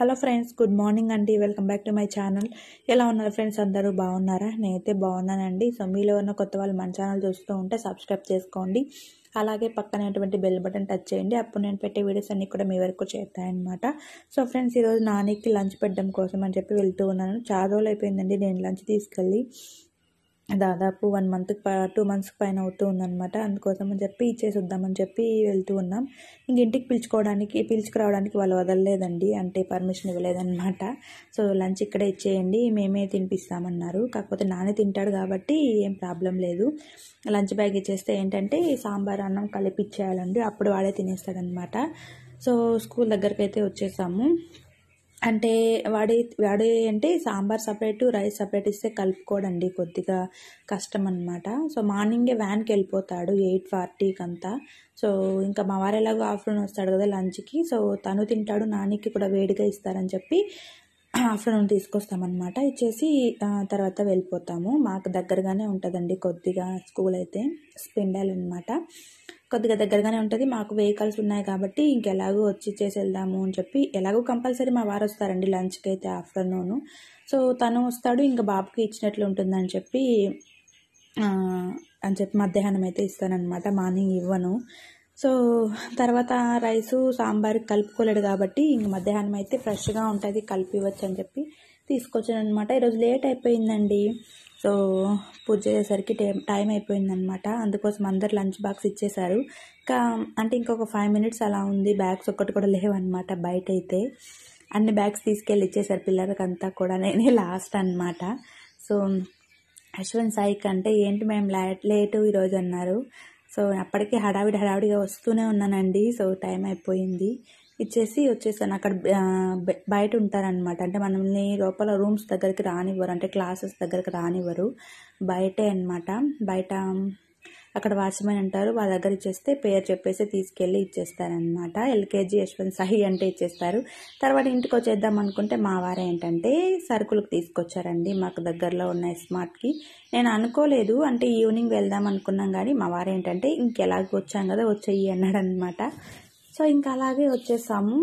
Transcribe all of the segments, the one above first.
hello friends good morning అండి welcome back to my channel ఎలా ఉన్నారు ఫ్రెండ్స్ అందరూ బాగున్నారా నేనైతే బాగున్నానండి సో మీలో ఉన్న కొత్త వాళ్ళు మన ఛానల్ చూస్తూ ఉంటే సబ్స్క్రైబ్ చేసుకోండి అలాగే పక్కనటువంటి బెల్ బటన్ టచ్ చేయండి అప్పుడు నేను పెట్టే వీడియోస్ అన్నీ కూడా మీ వరకు చేస్తాయన్నమాట సో ఫ్రెండ్స్ ఈరోజు నానికి లంచ్ పెట్టడం కోసం అని చెప్పి వెళ్తూ ఉన్నాను చాలా రోజులు అయిపోయిందండి నేను లంచ్ తీసుకెళ్ళి దాదాపు వన్ మంత్ టూ మంత్స్ పైన అవుతూ ఉందనమాట అని చెప్పి ఇచ్చేసి చెప్పి వెళ్తూ ఉన్నాం ఇంక ఇంటికి పిలుచుకోవడానికి పిలుచుకురావడానికి వాళ్ళు వదలలేదండి అంటే పర్మిషన్ ఇవ్వలేదన్నమాట సో లంచ్ ఇక్కడే ఇచ్చేయండి మేమే తినిపిస్తామన్నారు కాకపోతే నానే తింటాడు కాబట్టి ఏం ప్రాబ్లం లేదు లంచ్ బ్యాగ్ ఇచ్చేస్తే ఏంటంటే సాంబార్ అన్నం కలిపి ఇచ్చేయాలండి అప్పుడు వాడే తినేస్తాడనమాట సో స్కూల్ దగ్గరికి అయితే వచ్చేసాము అంటే వాడి వాడి అంటే సాంబార్ సపరేటు రైస్ సపరేట్ ఇస్తే కలుపుకోడండి కొద్దిగా కష్టం అనమాట సో మార్నింగే వ్యాన్కి వెళ్ళిపోతాడు ఎయిట్ ఫార్టీకి అంతా సో ఇంకా మా వారు ఎలాగో ఆఫ్టర్నూన్ వస్తాడు కదా లంచ్కి సో తను తింటాడు నానికి కూడా వేడిగా ఇస్తారని చెప్పి ఆఫ్టర్నూన్ తీసుకొస్తామన్నమాట ఇచ్చేసి తర్వాత వెళ్ళిపోతాము మాకు దగ్గరగానే ఉంటుందండి కొద్దిగా స్కూల్ అయితే స్పిండాలన్నమాట కొద్దిగా దగ్గరగానే ఉంటుంది మాకు వెహికల్స్ ఉన్నాయి కాబట్టి ఇంకెలాగో వచ్చి చేసి వెళ్దాము అని చెప్పి ఎలాగో కంపల్సరీ మా వారు వస్తారండి లంచ్కి అయితే ఆఫ్టర్నూను సో తను వస్తాడు ఇంకా బాబుకి ఇచ్చినట్లు ఉంటుందని చెప్పి అని చెప్పి మధ్యాహ్నం అయితే ఇస్తానన్నమాట మార్నింగ్ ఇవ్వను సో తర్వాత రైసు సాంబార్ కలుపుకోలేడు కాబట్టి ఇంక మధ్యాహ్నం అయితే ఫ్రెష్గా ఉంటుంది కలిపి ఇవ్వచ్చు అని చెప్పి తీసుకొచ్చాను అనమాట ఈరోజు లేట్ అయిపోయిందండి సో పూజ చేసేసరికి టైం టైం అయిపోయిందనమాట అందుకోసం అందరు లంచ్ బాక్స్ ఇచ్చేశారు ఇంకా అంటే ఇంకొక ఫైవ్ మినిట్స్ అలా ఉంది బ్యాగ్స్ ఒక్కటి కూడా లేవన్నమాట బయట అయితే అన్ని బ్యాగ్స్ తీసుకెళ్ళి ఇచ్చేసారు పిల్లలకి అంతా కూడా నేనే లాస్ట్ అనమాట సో అశ్వంత్ సాయి కంటే ఏంటి మేము లేట్ లేటు ఈరోజు అన్నారు సో అప్పటికే హడావిడి హడావిడిగా వస్తూనే ఉన్నానండి సో టైం అయిపోయింది ఇచ్చేసి వచ్చేసాను అక్కడ బయట ఉంటారనమాట అంటే మనల్ని లోపల రూమ్స్ దగ్గరికి రానివ్వరు అంటే క్లాసెస్ దగ్గరికి రానివ్వరు బయటే అనమాట బయట అక్కడ వాచ్మెన్ అంటారు వాళ్ళ దగ్గర ఇచ్చేస్తే పేరు చెప్పేసి తీసుకెళ్ళి ఇచ్చేస్తారనమాట ఎల్కేజీ యశ్వంత్ సహి అంటే ఇచ్చేస్తారు తర్వాత ఇంటికి వచ్చేద్దాం అనుకుంటే మా వారు ఏంటంటే సరుకులకు తీసుకొచ్చారండి మాకు దగ్గరలో ఉన్న స్మార్ట్కి నేను అనుకోలేదు అంటే ఈవినింగ్ వెళ్దాం అనుకున్నాం కానీ మా వారు ఏంటంటే ఇంకెలాగ వచ్చాం కదా వచ్చేయి అన్నాడు అనమాట సో ఇంకా అలాగే వచ్చేసాము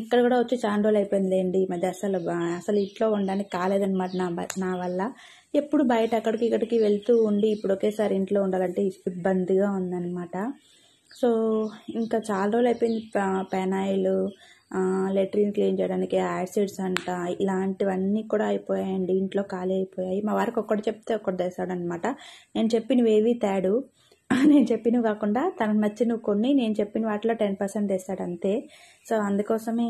ఇక్కడ కూడా వచ్చి చాలా రోజులు అయిపోయిందండి ఈ మధ్య అసలు అసలు ఇంట్లో ఉండడానికి కాలేదనమాట నా నా వల్ల ఎప్పుడు బయట అక్కడికి ఇక్కడికి వెళ్తూ ఉండి ఇప్పుడు ఒకేసారి ఇంట్లో ఉండాలంటే ఇబ్బందిగా ఉందన్నమాట సో ఇంకా చాలా రోజులు అయిపోయింది పెనాయిలు లెట్రిన్ క్లీన్ చేయడానికి యాసిడ్స్ అంట ఇలాంటివన్నీ కూడా అయిపోయాయండి ఇంట్లో ఖాళీ అయిపోయాయి మా వారికి ఒక్కటి చెప్తే ఒక్కటి తెస్తాడనమాట నేను చెప్పినవి ఏవి తేడు నేను చెప్పినవి కాకుండా తనకు నచ్చినవి కొన్ని నేను చెప్పిన వాటిలో టెన్ పర్సెంట్ వేస్తాడు అంతే సో అందుకోసమే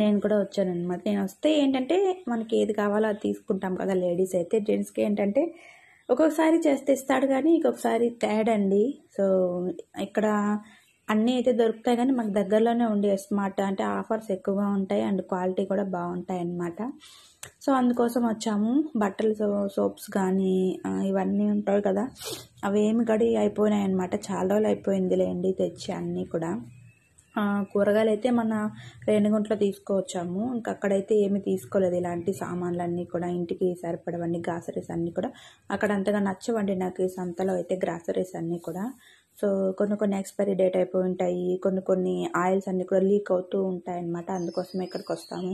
నేను కూడా వచ్చాను అనమాట నేను వస్తే ఏంటంటే మనకి ఏది కావాలో అది తీసుకుంటాం కదా లేడీస్ అయితే జెంట్స్కి ఏంటంటే ఒక్కొక్కసారి చేస్తే ఇస్తాడు కానీ ఇంకొకసారి తేడండి సో ఇక్కడ అన్నీ అయితే దొరుకుతాయి కానీ మాకు దగ్గరలోనే ఉండే స్మార్ట్ అంటే ఆఫర్స్ ఎక్కువగా ఉంటాయి అండ్ క్వాలిటీ కూడా బాగుంటాయి అన్నమాట సో అందుకోసం వచ్చాము బట్టలు సో సోప్స్ కానీ ఇవన్నీ ఉంటాయి కదా అవి ఏమి గడి అయిపోయినాయి అనమాట చాలా రోజులు అయిపోయింది లేండి తెచ్చి అన్నీ కూడా కూరగాయలు అయితే మన రేణిగుంట్లో తీసుకువచ్చాము ఇంకా అక్కడైతే ఏమి తీసుకోలేదు ఇలాంటి సామాన్లు అన్నీ కూడా ఇంటికి సరిపడవన్నీ గ్రాసరీస్ అన్నీ కూడా అక్కడ అంతగా నచ్చవండి నాకు ఈ సంతలో అయితే గ్రాసరీస్ అన్నీ కూడా సో కొన్ని కొన్ని ఎక్స్పైరీ డేట్ అయిపోయి ఉంటాయి కొన్ని కొన్ని ఆయిల్స్ అన్నీ కూడా లీక్ అవుతూ ఉంటాయి అనమాట అందుకోసమే ఇక్కడికి వస్తాము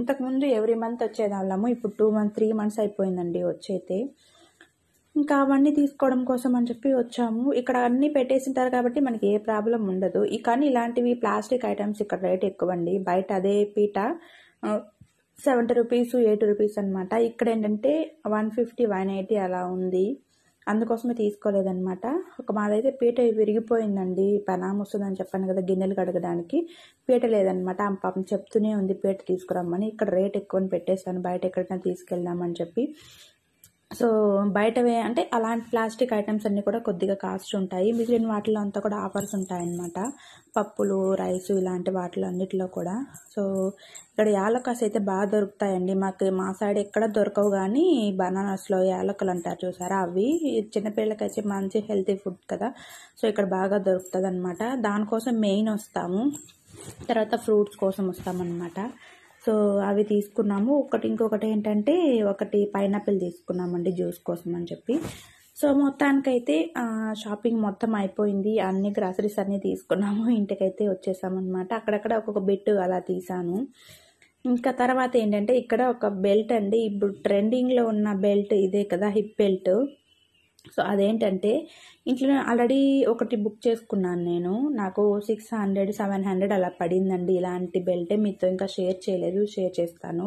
ఇంతకుముందు ఎవ్రీ మంత్ వచ్చేదాళ్ళము ఇప్పుడు టూ మంత్ త్రీ మంత్స్ అయిపోయిందండి వచ్చైతే ఇంకా అవన్నీ తీసుకోవడం కోసం అని చెప్పి వచ్చాము ఇక్కడ అన్నీ పెట్టేసింటారు కాబట్టి మనకి ఏ ప్రాబ్లం ఉండదు కానీ ఇలాంటివి ప్లాస్టిక్ ఐటమ్స్ ఇక్కడ రేట్ ఎక్కువ అండి బయట అదే పీట సెవెంటీ రూపీస్ ఎయిటీ రూపీస్ అనమాట ఇక్కడ ఏంటంటే వన్ ఫిఫ్టీ వన్ ఎయిటీ అలా ఉంది అందుకోసమే తీసుకోలేదనమాట ఒక మాదైతే పీట విరిగిపోయిందండి పెనాం వస్తుందని చెప్పాను కదా గిన్నెలు కడగడానికి పీట లేదనమాట ఆ పాపం చెప్తూనే ఉంది పీట తీసుకురమ్మని ఇక్కడ రేట్ ఎక్కువని పెట్టేశాను బయట ఎక్కడికైనా తీసుకెళ్దామని చెప్పి సో బయటవే అంటే అలాంటి ప్లాస్టిక్ ఐటమ్స్ అన్నీ కూడా కొద్దిగా కాస్ట్ ఉంటాయి మిగిలిన వాటిలో అంతా కూడా ఆఫర్స్ ఉంటాయన్నమాట పప్పులు రైస్ ఇలాంటి వాటిలో అన్నిటిలో కూడా సో ఇక్కడ యాలకాస్ అయితే బాగా దొరుకుతాయండి మాకు మా సైడ్ ఎక్కడ దొరకవు కానీ బనానాస్లో యాలకలు అంటారు చూసారా అవి చిన్నపిల్లలకైతే మంచి హెల్తీ ఫుడ్ కదా సో ఇక్కడ బాగా దొరుకుతుంది అనమాట దానికోసం మెయిన్ వస్తాము తర్వాత ఫ్రూట్స్ కోసం వస్తామన్నమాట సో అవి తీసుకున్నాము ఒకటి ఇంకొకటి ఏంటంటే ఒకటి పైనాపిల్ తీసుకున్నామండి జ్యూస్ కోసం అని చెప్పి సో మొత్తానికైతే షాపింగ్ మొత్తం అయిపోయింది అన్ని గ్రాసరీస్ అన్నీ తీసుకున్నాము ఇంటికైతే వచ్చేసామన్నమాట అక్కడక్కడ ఒక్కొక్క బిట్ అలా తీసాను ఇంకా తర్వాత ఏంటంటే ఇక్కడ ఒక బెల్ట్ అండి ఇప్పుడు ట్రెండింగ్లో ఉన్న బెల్ట్ ఇదే కదా హిప్ బెల్ట్ సో అదేంటంటే ఇంట్లో ఆల్రెడీ ఒకటి బుక్ చేసుకున్నాను నేను నాకు సిక్స్ హండ్రెడ్ సెవెన్ హండ్రెడ్ అలా పడిందండి ఇలాంటి బెల్టే మీతో ఇంకా షేర్ చేయలేదు షేర్ చేస్తాను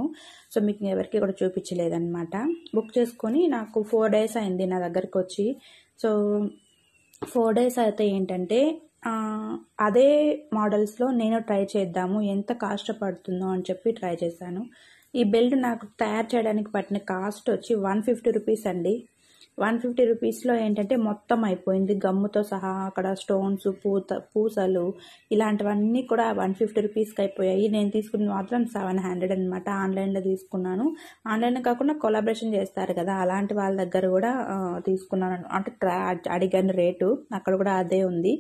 సో మీకు ఎవరికి కూడా చూపించలేదన్నమాట బుక్ చేసుకొని నాకు ఫోర్ డేస్ అయింది నా దగ్గరికి వచ్చి సో ఫోర్ డేస్ అయితే ఏంటంటే అదే మోడల్స్లో నేను ట్రై చేద్దాము ఎంత కాస్ట్ పడుతుందో అని చెప్పి ట్రై చేశాను ఈ బెల్ట్ నాకు తయారు చేయడానికి పట్టిన కాస్ట్ వచ్చి వన్ ఫిఫ్టీ రూపీస్ అండి వన్ ఫిఫ్టీ రూపీస్లో ఏంటంటే మొత్తం అయిపోయింది గమ్ముతో సహా అక్కడ స్టోన్స్ పూత పూసలు ఇలాంటివన్నీ కూడా వన్ ఫిఫ్టీ రూపీస్కి అయిపోయాయి నేను తీసుకున్నది మాత్రం సెవెన్ హండ్రెడ్ అనమాట ఆన్లైన్లో తీసుకున్నాను ఆన్లైన్ కాకుండా కొలాబరేషన్ చేస్తారు కదా అలాంటి వాళ్ళ దగ్గర కూడా తీసుకున్నాను అంటే ట్రా అడిగాను రేటు అక్కడ కూడా అదే ఉంది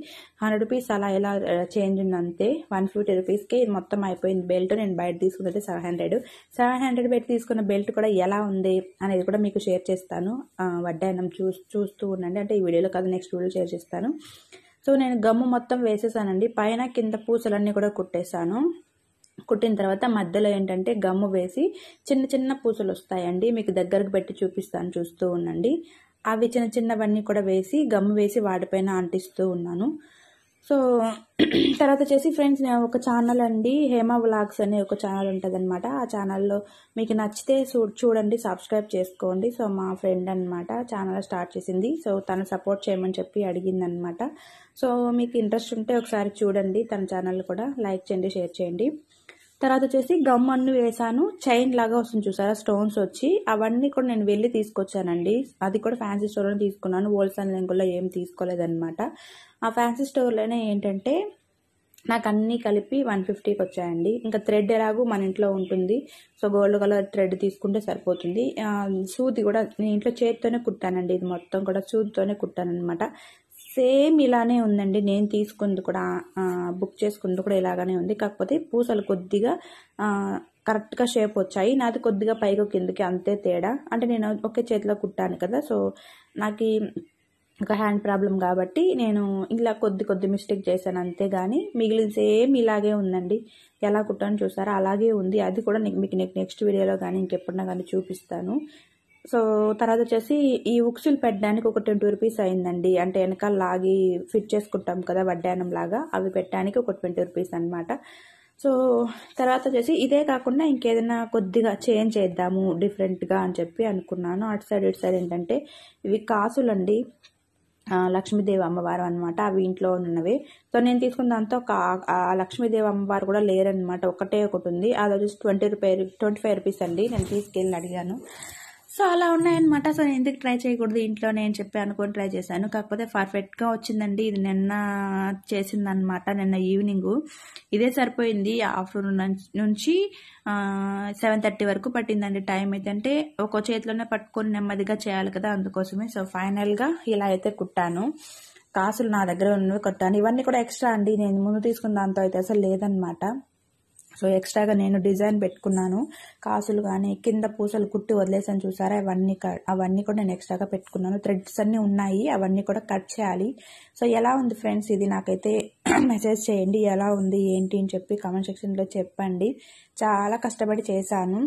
హండ్రెడ్ రూపీస్ అలా ఎలా చేంజ్ ఉంది అంతే వన్ ఫిఫ్టీ రూపీస్కి మొత్తం అయిపోయింది బెల్ట్ నేను బయట తీసుకున్నది సెవెన్ హండ్రెడ్ సెవెన్ హండ్రెడ్ బయట తీసుకున్న బెల్ట్ కూడా ఎలా ఉంది అనేది కూడా మీకు షేర్ చేస్తాను వడ్డీ మనం చూ చూస్తూ ఉండండి అంటే ఈ వీడియోలో కాదు నెక్స్ట్ వీడియో షేర్ చేస్తాను సో నేను గమ్ము మొత్తం వేసేసానండి పైన కింద పూసలన్నీ కూడా కుట్టేశాను కుట్టిన తర్వాత మధ్యలో ఏంటంటే గమ్ము వేసి చిన్న చిన్న పూసలు వస్తాయండి మీకు దగ్గరకు పెట్టి చూపిస్తాను చూస్తూ ఉండండి అవి చిన్న చిన్నవన్నీ కూడా వేసి గమ్ము వేసి వాటిపైన అంటిస్తూ ఉన్నాను సో తర్వాత వచ్చేసి ఫ్రెండ్స్ నేను ఒక ఛానల్ అండి హేమ వ్లాగ్స్ అనే ఒక ఛానల్ ఉంటుంది అనమాట ఆ ఛానల్లో మీకు నచ్చితే చూడండి సబ్స్క్రైబ్ చేసుకోండి సో మా ఫ్రెండ్ అనమాట ఛానల్ స్టార్ట్ చేసింది సో తను సపోర్ట్ చేయమని చెప్పి అడిగిందనమాట సో మీకు ఇంట్రెస్ట్ ఉంటే ఒకసారి చూడండి తన ఛానల్ కూడా లైక్ చేయండి షేర్ చేయండి తర్వాత వచ్చేసి గమ్ అన్ని వేసాను చైన్ లాగా వస్తుంది చూసారా స్టోన్స్ వచ్చి అవన్నీ కూడా నేను వెళ్ళి తీసుకొచ్చానండి అది కూడా ఫ్యాన్సీ స్టోర్లో తీసుకున్నాను హోల్సేల్ లింకుల్లో ఏం తీసుకోలేదనమాట ఆ ఫ్యాన్సీ స్టోర్లోనే ఏంటంటే నాకు అన్నీ కలిపి వన్ ఫిఫ్టీకి వచ్చాయండి ఇంకా థ్రెడ్ ఎలాగో మన ఇంట్లో ఉంటుంది సో గోల్డ్ కలర్ థ్రెడ్ తీసుకుంటే సరిపోతుంది సూది కూడా నేను ఇంట్లో చేతితోనే కుట్టానండి ఇది మొత్తం కూడా సూదితోనే అనమాట సేమ్ ఇలానే ఉందండి నేను తీసుకుంది కూడా బుక్ చేసుకుంది కూడా ఇలాగానే ఉంది కాకపోతే పూసలు కొద్దిగా కరెక్ట్గా షేప్ వచ్చాయి నాది కొద్దిగా పైకి కిందకి అంతే తేడా అంటే నేను ఒకే చేతిలో కుట్టాను కదా సో నాకు ఒక హ్యాండ్ ప్రాబ్లం కాబట్టి నేను ఇలా కొద్ది కొద్ది మిస్టేక్ చేశాను అంతే కానీ మిగిలిన సేమ్ ఇలాగే ఉందండి ఎలా కుట్టాను చూసారా అలాగే ఉంది అది కూడా మీకు నెక్స్ట్ వీడియోలో కానీ ఇంకెప్పుడన్నా కానీ చూపిస్తాను సో తర్వాత వచ్చేసి ఈ ఉక్సులు పెట్టడానికి ఒక ట్వంటీ రూపీస్ అయిందండి అంటే వెనకాల లాగి ఫిట్ చేసుకుంటాం కదా వడ్డానం లాగా అవి పెట్టడానికి ఒక ట్వంటీ రూపీస్ అనమాట సో తర్వాత వచ్చేసి ఇదే కాకుండా ఇంకేదైనా కొద్దిగా చేంజ్ చేద్దాము డిఫరెంట్గా అని చెప్పి అనుకున్నాను అటు సైడ్ ఇటు సైడ్ ఏంటంటే ఇవి కాసులు అండి లక్ష్మీదేవి అమ్మవారు అనమాట అవి ఇంట్లో ఉన్నవి సో నేను తీసుకున్న దాంతో ఒక లక్ష్మీదేవి అమ్మవారు కూడా లేరనమాట ఒకటే ఒకటి ఉంది అది వచ్చేసి ట్వంటీ రూపాయ ట్వంటీ ఫైవ్ రూపీస్ అండి నేను తీసుకెళ్ళి అడిగాను సో అలా ఉన్నాయన్నమాట సో నేను ఎందుకు ట్రై చేయకూడదు ఇంట్లోనే నేను చెప్పి అనుకొని ట్రై చేశాను కాకపోతే పర్ఫెక్ట్గా వచ్చిందండి ఇది నిన్న చేసిందనమాట నిన్న ఈవినింగ్ ఇదే సరిపోయింది ఆఫ్టర్నూన్ నుంచి సెవెన్ థర్టీ వరకు పట్టిందండి టైం అయితే ఒక చేతిలోనే పట్టుకొని నెమ్మదిగా చేయాలి కదా అందుకోసమే సో ఫైనల్గా ఇలా అయితే కుట్టాను కాసులు నా దగ్గర ఉన్నవి కొట్టాను ఇవన్నీ కూడా ఎక్స్ట్రా అండి నేను ముందు తీసుకున్న దాంతో అయితే అసలు లేదనమాట సో ఎక్స్ట్రాగా నేను డిజైన్ పెట్టుకున్నాను కాసులు కానీ కింద పూసలు కుట్టి వదిలేసాను చూసారా అవన్నీ అవన్నీ కూడా నేను ఎక్స్ట్రాగా పెట్టుకున్నాను థ్రెడ్స్ అన్నీ ఉన్నాయి అవన్నీ కూడా కట్ చేయాలి సో ఎలా ఉంది ఫ్రెండ్స్ ఇది నాకైతే మెసేజ్ చేయండి ఎలా ఉంది ఏంటి అని చెప్పి కామెంట్ సెక్షన్లో చెప్పండి చాలా కష్టపడి చేశాను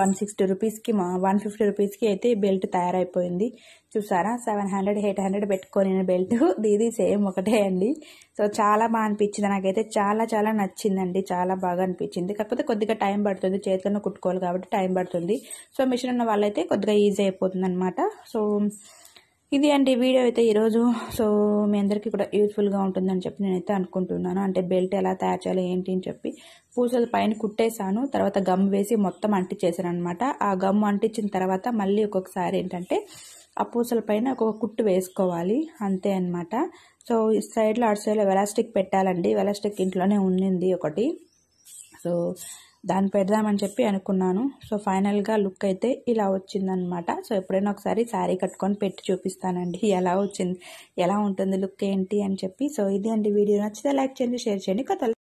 వన్ సిక్స్టీ రూపీస్కి మా వన్ ఫిఫ్టీ రూపీస్కి అయితే బెల్ట్ తయారైపోయింది చూసారా సెవెన్ హండ్రెడ్ ఎయిట్ హండ్రెడ్ పెట్టుకొని బెల్ట్ దీది సేమ్ ఒకటే అండి సో చాలా బాగా అనిపించింది నాకైతే చాలా చాలా నచ్చిందండి చాలా బాగా అనిపించింది కాకపోతే కొద్దిగా టైం పడుతుంది చేతులను కుట్టుకోవాలి కాబట్టి టైం పడుతుంది సో మిషన్ ఉన్న వాళ్ళైతే కొద్దిగా ఈజీ అయిపోతుంది అనమాట సో ఇది అండి వీడియో అయితే ఈరోజు సో మీ అందరికీ కూడా యూజ్ఫుల్గా ఉంటుందని చెప్పి నేనైతే అనుకుంటున్నాను అంటే బెల్ట్ ఎలా తయారు చేయాలి ఏంటి అని చెప్పి పూసలు పైన కుట్టేశాను తర్వాత గమ్ వేసి మొత్తం అంటించేసాను అనమాట ఆ గమ్ అంటించిన తర్వాత మళ్ళీ ఒక్కొక్కసారి ఏంటంటే ఆ పూసల పైన ఒక కుట్టు వేసుకోవాలి అంతే అనమాట సో ఈ సైడ్లో అటు సైడ్లో వెలాస్టిక్ పెట్టాలండి వెలాస్టిక్ ఇంట్లోనే ఉండింది ఒకటి సో దాన్ని పెడదామని చెప్పి అనుకున్నాను సో ఫైనల్గా లుక్ అయితే ఇలా వచ్చిందనమాట సో ఎప్పుడైనా ఒకసారి శారీ కట్టుకొని పెట్టి చూపిస్తానండి ఎలా వచ్చింది ఎలా ఉంటుంది లుక్ ఏంటి అని చెప్పి సో ఇది అండి వీడియో నచ్చితే లైక్ చేయండి షేర్ చేయండి కొత్త